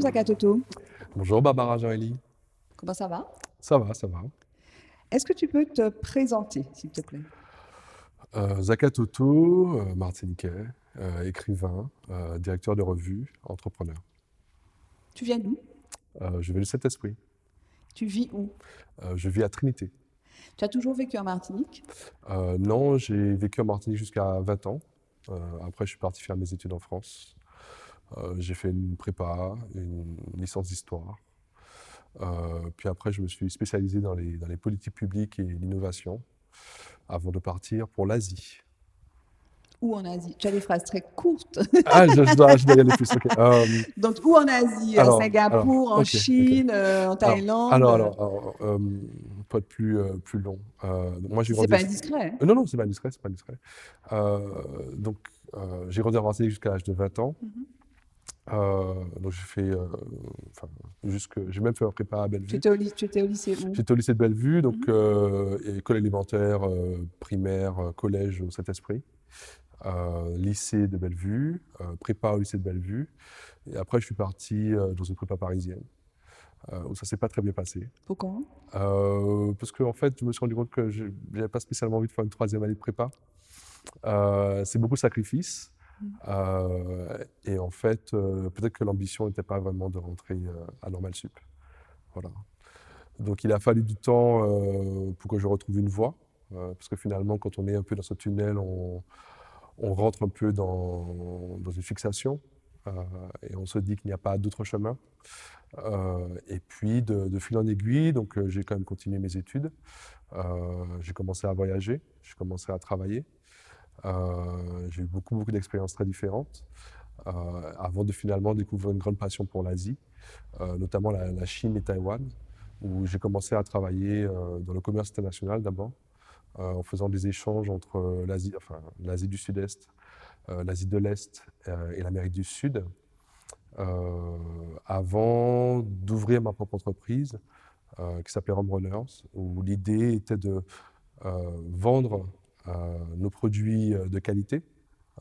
Bonjour Toto. Bonjour Barbara Comment ça va Ça va, ça va. Est-ce que tu peux te présenter, s'il te plaît euh, Toto, euh, martiniquais, euh, écrivain, euh, directeur de revue, entrepreneur. Tu viens d'où Je viens de Saint-Esprit. Tu vis où Je vis à Trinité. Tu as toujours vécu en Martinique Non, j'ai vécu en Martinique jusqu'à 20 ans. après, je suis parti faire mes études en France. Euh, j'ai fait une prépa, une licence d'histoire. Euh, puis après, je me suis spécialisé dans les, politiques publiques et l'innovation avant de partir pour l'Asie. Où en Asie Tu as des phrases très courtes. ah, je, dois, y aller plus. Euh, donc, où en Asie À Singapour, en Chine, en Thaïlande Alors, alors, pas de plus, plus long. moi, j'ai C'est pas indiscret. non, non, c'est pas indiscret. C'est pas indiscret. donc, j'ai grandi en Asie jusqu'à l'âge de 20 ans. Mhm. Euh, donc j'ai fait, euh, j'ai même fait un prépa à Bellevue. Tu étais au, lycée J'étais au lycée de Bellevue, donc mhm. euh, école élémentaire, primaire, collège au Saint-Esprit, lycée de Bellevue, prépa au lycée de Bellevue, et après je suis parti dans une prépa parisienne. où ça s'est pas très bien passé. Pourquoi Parce que fait, je me suis rendu compte que j'avais pas spécialement envie de faire une troisième année de prépa. c'est beaucoup de sacrifices. Euh, et en fait, euh, peut-être que l'ambition n'était pas vraiment de rentrer euh, à Normal Sup. Voilà. Donc il a fallu du temps pour que je retrouve une voie. parce que finalement, quand on est un peu dans ce tunnel, on, rentre un peu dans, une fixation. et on se dit qu'il n'y a pas d'autre chemin. et puis, de, de, fil en aiguille, donc j'ai quand même continué mes études. j'ai commencé à voyager, j'ai commencé à travailler. Euh, j'ai eu beaucoup, beaucoup d'expériences très différentes euh, avant de finalement découvrir une grande passion pour l'Asie, euh, notamment la, Chine et Taïwan, où j'ai commencé à travailler dans le commerce international d'abord, en faisant des échanges entre l'Asie enfin, du Sud-Est, l'Asie de l'Est et l'Amérique du Sud. avant d'ouvrir ma propre entreprise qui s'appelait Home Runners, où l'idée était de vendre euh, nos produits euh, de qualité,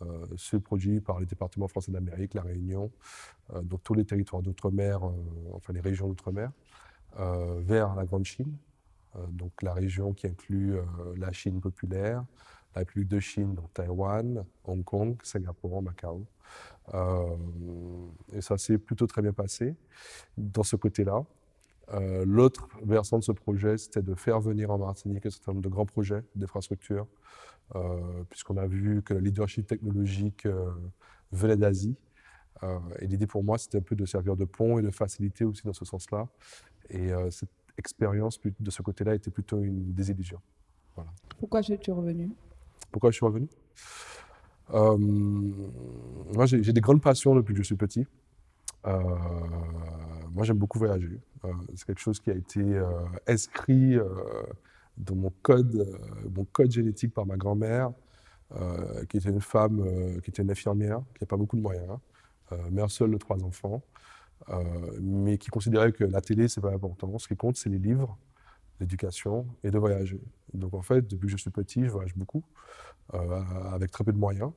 euh, ceux produits par les départements français d'Amérique, La Réunion, donc tous les territoires d'outre-mer, enfin les régions d'outre-mer, vers la Grande Chine, donc la région qui inclut la Chine populaire, la République de Chine, donc Taïwan, Hong Kong, Singapour, Macao. et ça s'est plutôt très bien passé dans ce côté-là. Euh, l'autre versant de ce projet, c'était de faire venir en Martinique un certain nombre de grands projets d'infrastructures, euh, puisqu'on a vu que le leadership technologique euh, venait d'Asie. et l'idée pour moi, c'était un peu de servir de pont et de faciliter aussi dans ce sens-là. Et cette expérience de ce côté-là était plutôt une désillusion. Pourquoi es-tu revenu Pourquoi je suis revenu Moi, j'ai des grandes passions depuis que je suis petit. Euh, moi, j'aime beaucoup voyager. Euh, c'est quelque chose qui a été euh, inscrit dans mon code, mon code génétique par ma grand-mère, qui était une femme, qui était une infirmière, qui n'a pas beaucoup de moyens, mère seule de trois enfants, mais qui considérait que la télé, c'est pas important. Ce qui compte, c'est les livres l'éducation et de voyager. Donc en fait, depuis que je suis petit, je voyage beaucoup, avec très peu de moyens.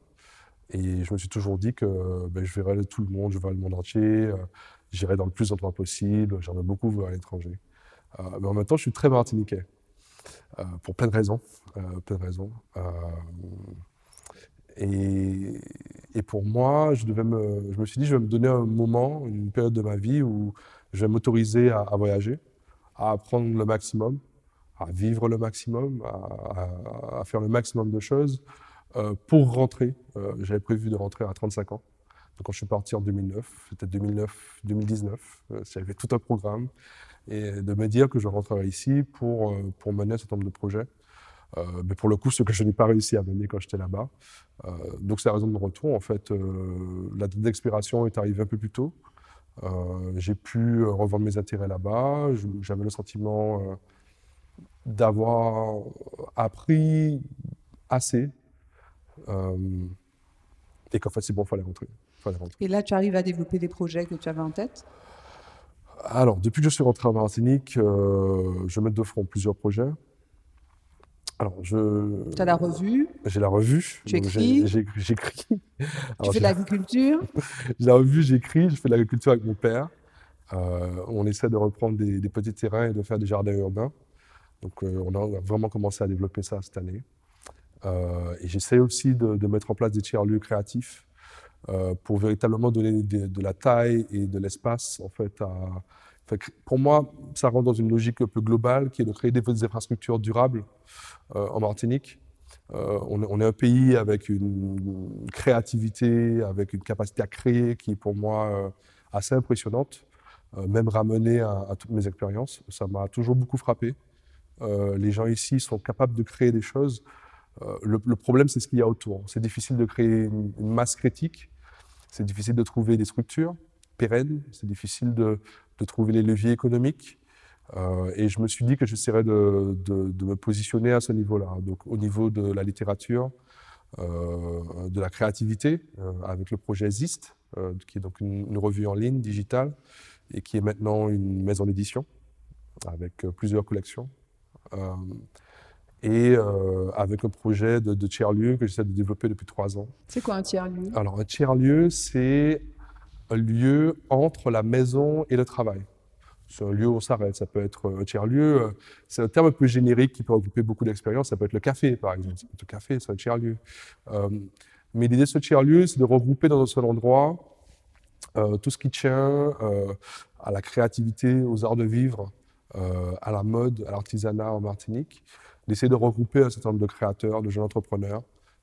Et je me suis toujours dit que ben, je verrais tout le monde, je verrais le monde entier, euh, j'irai dans le plus d'endroits possible, j'aimerais beaucoup voir à l'étranger. Euh, mais en même temps, je suis très martiniquais, euh, pour plein de raisons. plein de raisons. Et, pour moi, je, devais me, je me suis dit, je vais me donner un moment, une période de ma vie où je vais m'autoriser à, voyager, à apprendre le maximum, à vivre le maximum, à faire le maximum de choses, euh, pour rentrer, euh, j'avais prévu de rentrer à 35 ans. Donc quand je suis parti en 2009, c'était 2009, 2019, j'avais tout un programme et de me dire que je rentrerai ici pour, euh, pour mener un certain nombre de projets. mais pour le coup, ce que je n'ai pas réussi à mener quand j'étais là-bas. donc, c'est la raison de mon retour. En fait, la date d'expiration est arrivée un peu plus tôt. j'ai pu revendre mes intérêts là-bas. J'avais le sentiment d'avoir appris assez euh, et qu'en fait, c'est bon, il faut aller rentrer. Et là, tu arrives à développer des projets que tu avais en tête Alors, depuis que je suis rentré en Martinique, euh, je mets de front plusieurs projets. Alors, je. Tu as la revue J'ai la revue. Tu écris J'écris. Tu fais de l'agriculture J'ai la revue, j'écris, je fais de l'agriculture avec mon père. Euh, on essaie de reprendre des, petits terrains et de faire des jardins urbains. Donc, on a vraiment commencé à développer ça cette année. Euh, et j'essaie aussi de, mettre en place des tiers-lieux créatifs euh, pour véritablement donner de, la taille et de l'espace en fait à, pour moi, ça rentre dans une logique un peu globale qui est de créer des, infrastructures durables euh, en Martinique. on, est un pays avec une créativité, avec une capacité à créer qui est pour moi assez impressionnante, même ramenée à, toutes mes expériences. Ça m'a toujours beaucoup frappé. les gens ici sont capables de créer des choses euh, le, problème, c'est ce qu'il y a autour. C'est difficile de créer une, masse critique, c'est difficile de trouver des structures pérennes, c'est difficile de, trouver les leviers économiques. Euh, et je me suis dit que j'essaierais de, de, me positionner à ce niveau-là, donc au niveau de la littérature, euh, de la créativité, avec le projet Zist, qui est donc une, une, revue en ligne digitale et qui est maintenant une maison d'édition avec plusieurs collections et euh, avec le projet de, de tiers-lieu que j'essaie de développer depuis trois ans. C'est quoi un tiers-lieu Alors, un tiers-lieu, c'est un lieu entre la maison et le travail. C'est un lieu où on s'arrête, ça peut être un tiers-lieu. Euh, c'est un terme un peu générique qui peut regrouper beaucoup d'expériences. Ça peut être le café, par exemple. Le café, c'est un tiers-lieu. Euh, mais l'idée de ce tiers-lieu, c'est de regrouper dans un seul endroit tout ce qui tient à la créativité, aux arts de vivre, à la mode, à l'artisanat en Martinique d'essayer de regrouper un certain nombre de créateurs, de jeunes entrepreneurs,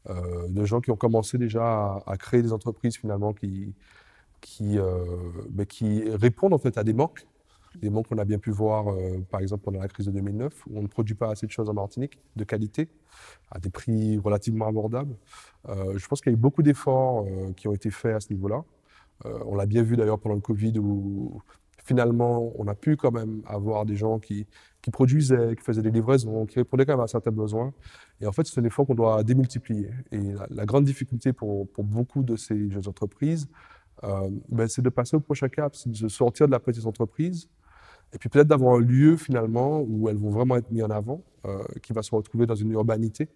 euh, de gens qui ont commencé déjà à, créer des entreprises finalement qui, qui, euh, ben, qui répondent en fait à des manques. Des manques qu'on a bien pu voir, euh, par exemple, pendant la crise de 2009, où on ne produit pas assez de choses en Martinique de qualité, à des prix relativement abordables. je pense qu'il y a eu beaucoup d'efforts qui ont été faits à ce niveau-là. on l'a bien vu d'ailleurs pendant le Covid, où finalement, on a pu quand même avoir des gens qui, qui produisaient, euh, qui faisaient des livraisons, qui répondaient quand même à certains besoins. Et en fait, c'est un effort qu'on doit démultiplier. Et la, grande difficulté pour, beaucoup de ces jeunes entreprises, euh, ben, c'est de passer au prochain cap, c'est de sortir de la petite entreprise, et puis peut-être d'avoir un lieu finalement où elles vont vraiment être mises en avant, euh, qui va se retrouver dans une urbanité,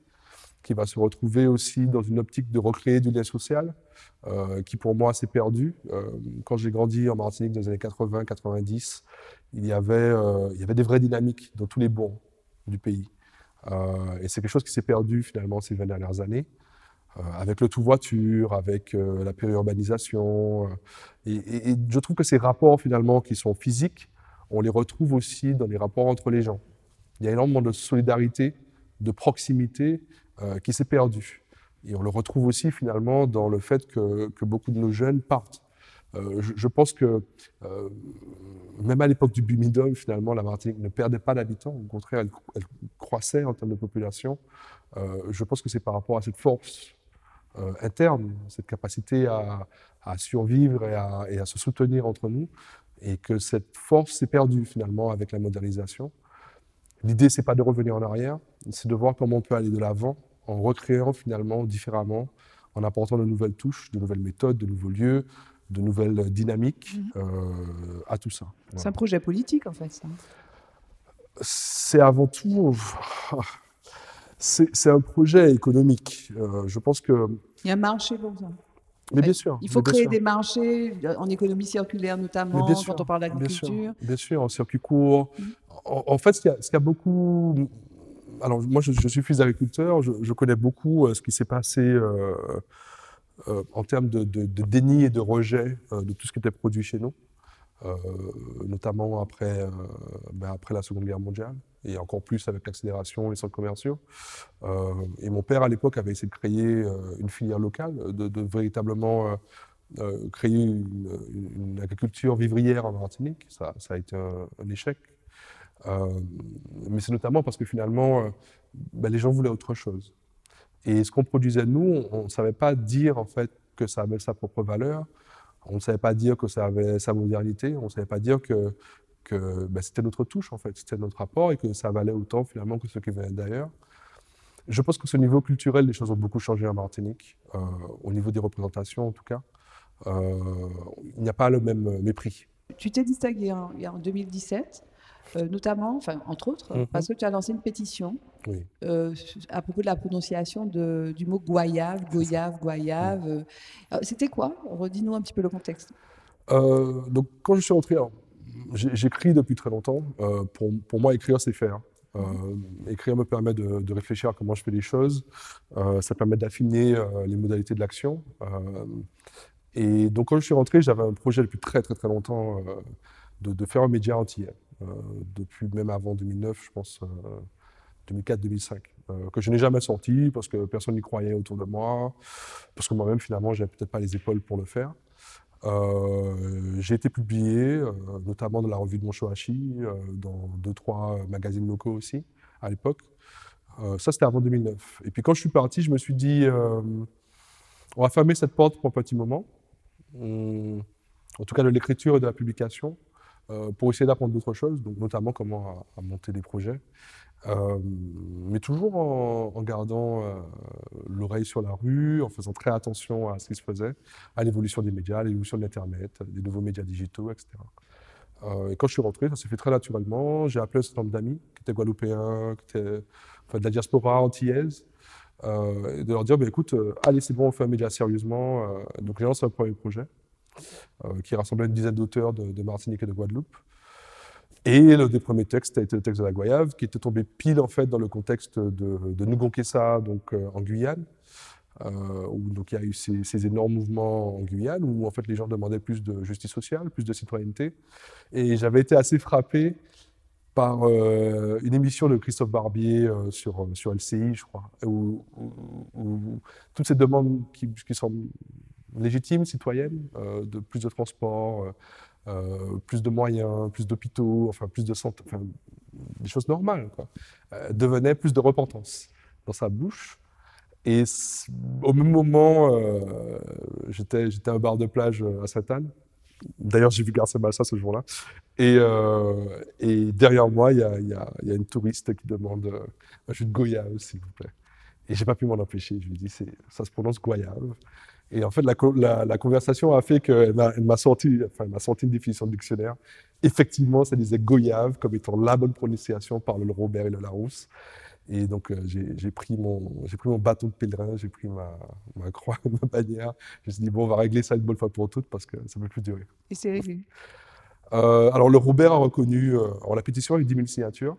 qui va se retrouver aussi dans une optique de recréer du lien social, euh, qui pour moi s'est perdu. Euh, quand j'ai grandi en Martinique dans les années 80-90, il, y avait, euh, il y avait des vraies dynamiques dans tous les bons du pays. et c'est quelque chose qui s'est perdu finalement ces 20 dernières années, avec le tout-voiture, avec la périurbanisation. Et, et je trouve que ces rapports finalement qui sont physiques, on les retrouve aussi dans les rapports entre les gens. Il y a énormément de solidarité de proximité euh, qui s'est perdu. Et on le retrouve aussi finalement dans le fait que, que beaucoup de nos jeunes partent. Euh, je, pense que euh, même à l'époque du Bumidome, finalement, la Martinique ne perdait pas d'habitants. Au contraire, elle, croissait en termes de population. je pense que c'est par rapport à cette force interne, cette capacité à, à survivre et à, et à se soutenir entre nous, et que cette force s'est perdue finalement avec la modernisation. L'idée, c'est pas de revenir en arrière, c'est de voir comment on peut aller de l'avant en recréant finalement différemment, en apportant de nouvelles touches, de nouvelles méthodes, de nouveaux lieux, de nouvelles euh, dynamiques mhm. euh, à tout ça. C'est un projet politique en fait. C'est avant tout, c'est un projet économique. Euh, je pense que il y a un marché pour ça. Mais bien sûr. Il faut créer des marchés en économie circulaire notamment, quand on parle d'agriculture. Bien, sûr, en circuit court, mhm en, fait, ce qu'il y, a beaucoup. Alors, moi, je, suis fils d'agriculteur, je, connais beaucoup euh, ce qui s'est passé euh, euh, en termes de, déni et de rejet de tout ce qui était produit chez nous, notamment après, ben, après la Seconde Guerre mondiale, et encore plus avec l'accélération, les centres commerciaux. et mon père, à l'époque, avait essayé de créer une filière locale, de, véritablement. créer une, agriculture vivrière en Martinique. Ça, a été un échec. Euh, mais c'est notamment parce que finalement, euh, bah, les gens voulaient autre chose. Et ce qu'on produisait nous, on ne savait pas dire en fait que ça avait sa propre valeur, on ne savait pas dire que ça avait sa modernité, on ne savait pas dire que, bah, c'était notre touche en fait, c'était notre rapport et que ça valait autant finalement que ce qui venait d'ailleurs. Je pense que ce niveau culturel, les choses ont beaucoup changé en Martinique, euh, au niveau des représentations en tout cas. il n'y a pas le même mépris. Tu t'es distingué en 2017 euh, notamment, enfin, entre autres, mhm. parce que tu as lancé une pétition euh, à propos de la prononciation de, du mot goyave, goyave, goyave. Mhm. Euh, c'était quoi Redis-nous un petit peu le contexte. donc, quand je suis rentré, j'écris depuis très longtemps. Pour, pour, moi, écrire, c'est faire. Hein. écrire me permet de, réfléchir à comment je fais les choses, ça permet d'affiner les modalités de l'action. et donc quand je suis rentré, j'avais un projet depuis très très très longtemps de, de, faire un média entier. Euh, depuis même avant 2009, je pense, 2004-2005, euh, euh, que je n'ai jamais sorti parce que personne n'y croyait autour de moi, parce que moi-même, finalement, j'avais peut-être pas les épaules pour le faire. j'ai été publié, notamment dans la revue de Moncho dans deux, trois magazines locaux aussi, à l'époque. ça, c'était avant 2009. Et puis quand je suis parti, je me suis dit, on va fermer cette porte pour un petit moment, hum, en tout cas de l'écriture et de la publication. Euh, pour essayer d'apprendre d'autres choses, donc notamment comment à, monter des projets. Euh, mais toujours en, gardant euh, l'oreille sur la rue, en faisant très attention à ce qui se faisait, à l'évolution des médias, à l'évolution de l'Internet, des nouveaux médias digitaux, etc. et quand je suis rentré, ça s'est fait très naturellement. J'ai appelé un certain nombre d'amis qui étaient guadeloupéens, qui étaient de la diaspora antillaise, et de leur dire "Ben écoute, allez, c'est bon, on fait un média sérieusement. donc, j'ai lancé un premier projet euh, qui rassemblait une dizaine d'auteurs de, Martinique et de Guadeloupe. Et le des premiers textes a été le texte de la Goyave, qui était tombé pile en fait dans le contexte de, de kessa donc euh, en Guyane, euh, où donc il y a eu ces, ces, énormes mouvements en Guyane, où en fait les gens demandaient plus de justice sociale, plus de citoyenneté. Et j'avais été assez frappé par une émission de Christophe Barbier sur, sur LCI, je crois, où, toutes ces demandes qui, qui, sont, légitime, citoyenne, euh, de plus de transports, euh, euh, plus de moyens, plus d'hôpitaux, enfin plus de santé, des choses normales, quoi, devenait plus de repentance dans sa bouche. Et au même moment, euh, j'étais à un bar de plage à Sainte-Anne. D'ailleurs, j'ai vu Garcia Massa ce jour-là. Et, et, derrière moi, il y a, y a, une touriste qui demande un jus de goyave, s'il vous plaît. Et j'ai pas pu m'en empêcher. Je lui ai dit, ça se prononce goyave. Et en fait, la, conversation a fait qu'elle m'a sorti, enfin, m'a sorti une définition de dictionnaire. Effectivement, ça disait goyave comme étant la bonne prononciation par le Robert et le Larousse. Et donc, euh, j'ai pris, mon, pris mon bâton de pèlerin, j'ai pris ma, ma croix, ma bannière. Je me suis dit, bon, on va régler ça une bonne fois pour toutes parce que ça ne peut plus durer. Et c'est réglé. Euh, alors, le Robert a reconnu, en euh, la pétition avec 10 000 signatures.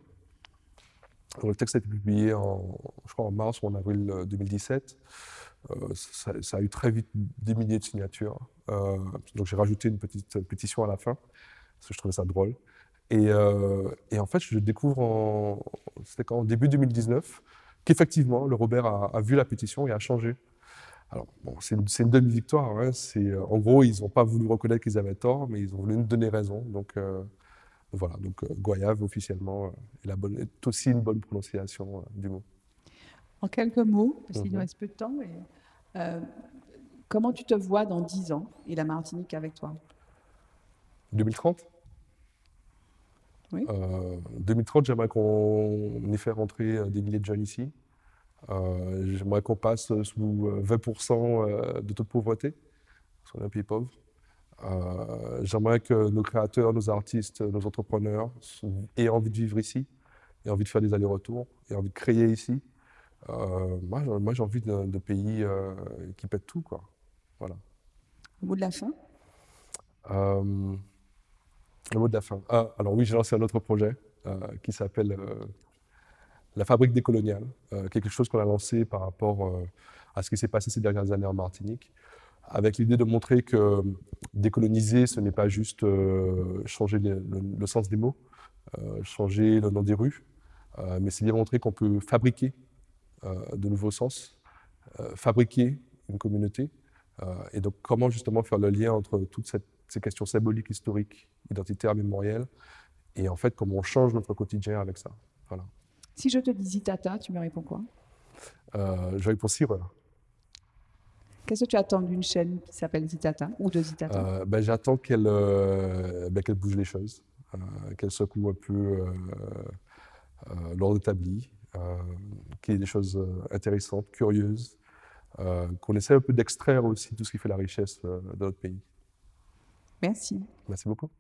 le texte a été publié, en, je crois, en mars ou en avril 2017. Euh, ça, a eu très vite des milliers de signatures. Euh, donc j'ai rajouté une petite pétition à la fin, parce que je trouvais ça drôle. Et, euh, en fait, je découvre, en, c'était début 2019, qu'effectivement, le Robert a, vu la pétition et a changé. Alors, bon, c'est une, demi-victoire. Hein. en gros, ils n'ont pas voulu reconnaître qu'ils avaient tort, mais ils ont voulu nous donner raison. Donc, voilà. Donc, Goyave, officiellement, est, la bonne, aussi une bonne prononciation du mot en quelques mots, parce qu'il nous mhm. reste peu de temps, euh, comment tu te vois dans 10 ans et la Martinique avec toi 2030 oui. 2030, euh, j'aimerais qu'on ait fait rentrer euh, des milliers de jeunes ici. j'aimerais qu'on passe sous 20% de taux de pauvreté, parce qu'on est un pays pauvre. j'aimerais que nos créateurs, nos artistes, nos entrepreneurs aient envie de vivre ici, aient envie de faire des allers-retours, aient envie de créer ici. Euh, moi, j'ai envie de, pays euh, qui pète tout, quoi. Voilà. Le mot de la fin Le euh, mot de la fin. Ah, alors oui, j'ai lancé un autre projet qui s'appelle la fabrique décoloniale, quelque chose qu'on a lancé par rapport à ce qui s'est passé ces dernières années en Martinique, avec l'idée de montrer que décoloniser, ce n'est pas juste changer le, le, sens des mots, changer le nom des rues, mais c'est bien montrer qu'on peut fabriquer euh, de nouveaux sens, euh, fabriquer une communauté. Euh, et donc, comment justement faire le lien entre toutes ces questions symboliques, historiques, identitaires, mémorielles, et en fait, comment on change notre quotidien avec ça. Voilà. Si je te dis Zitata, tu me réponds quoi euh, Je réponds Sire. Qu'est-ce que tu attends d'une chaîne qui s'appelle Zitata ou de Zitata ben, J'attends qu'elle ben, bouge les choses, qu'elle secoue un peu l'ordre établi, qu'il y des choses euh, intéressantes, curieuses, euh, qu'on essaie un peu d'extraire aussi tout ce qui fait la richesse euh, de notre pays. Merci. Merci beaucoup.